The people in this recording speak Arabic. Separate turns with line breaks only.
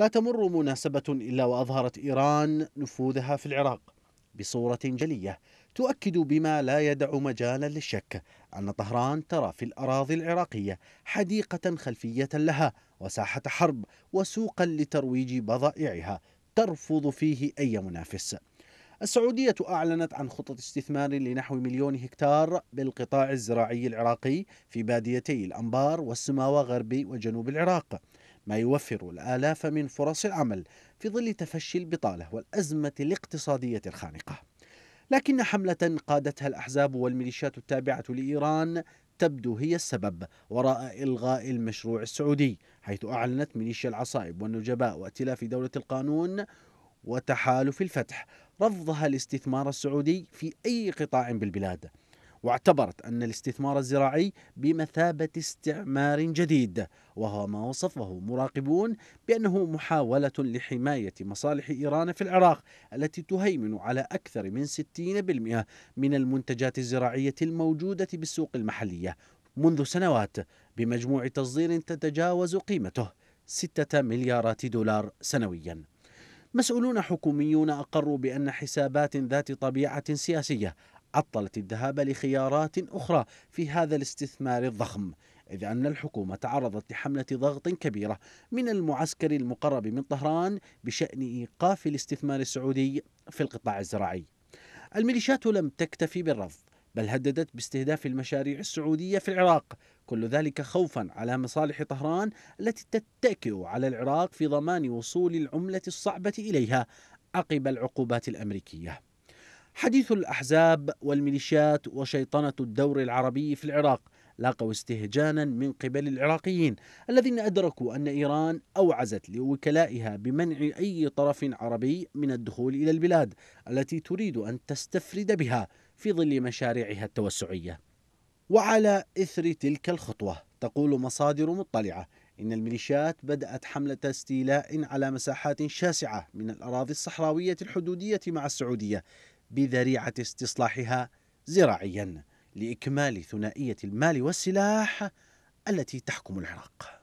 لا تمر مناسبة إلا وأظهرت إيران نفوذها في العراق بصورة جلية تؤكد بما لا يدع مجالا للشك أن طهران ترى في الأراضي العراقية حديقة خلفية لها وساحة حرب وسوقا لترويج بضائعها ترفض فيه أي منافس السعودية أعلنت عن خطة استثمار لنحو مليون هكتار بالقطاع الزراعي العراقي في باديتي الأنبار والسماوة غربي وجنوب العراق ما يوفر الآلاف من فرص العمل في ظل تفشي البطالة والأزمة الاقتصادية الخانقة لكن حملة قادتها الأحزاب والميليشيات التابعة لإيران تبدو هي السبب وراء إلغاء المشروع السعودي حيث أعلنت ميليشيا العصائب والنجباء وائتلاف دولة القانون وتحالف الفتح رفضها الاستثمار السعودي في أي قطاع بالبلاد واعتبرت أن الاستثمار الزراعي بمثابة استعمار جديد وهو ما وصفه مراقبون بأنه محاولة لحماية مصالح إيران في العراق التي تهيمن على أكثر من 60% من المنتجات الزراعية الموجودة بالسوق المحلية منذ سنوات بمجموع تصدير تتجاوز قيمته 6 مليارات دولار سنوياً مسؤولون حكوميون أقروا بأن حسابات ذات طبيعة سياسية عطلت الذهاب لخيارات أخرى في هذا الاستثمار الضخم إذ أن الحكومة تعرضت لحملة ضغط كبيرة من المعسكر المقرب من طهران بشأن إيقاف الاستثمار السعودي في القطاع الزراعي الميليشيات لم تكتفي بالرفض بل هددت باستهداف المشاريع السعودية في العراق كل ذلك خوفا على مصالح طهران التي تتكئ على العراق في ضمان وصول العملة الصعبة إليها عقب العقوبات الأمريكية حديث الأحزاب والميليشيات وشيطنة الدور العربي في العراق لاقوا استهجانا من قبل العراقيين الذين أدركوا أن إيران أوعزت لوكلائها بمنع أي طرف عربي من الدخول إلى البلاد التي تريد أن تستفرد بها في ظل مشاريعها التوسعية وعلى إثر تلك الخطوة تقول مصادر مطلعة إن الميليشيات بدأت حملة استيلاء على مساحات شاسعة من الأراضي الصحراوية الحدودية مع السعودية بذريعة استصلاحها زراعيا لإكمال ثنائية المال والسلاح التي تحكم العراق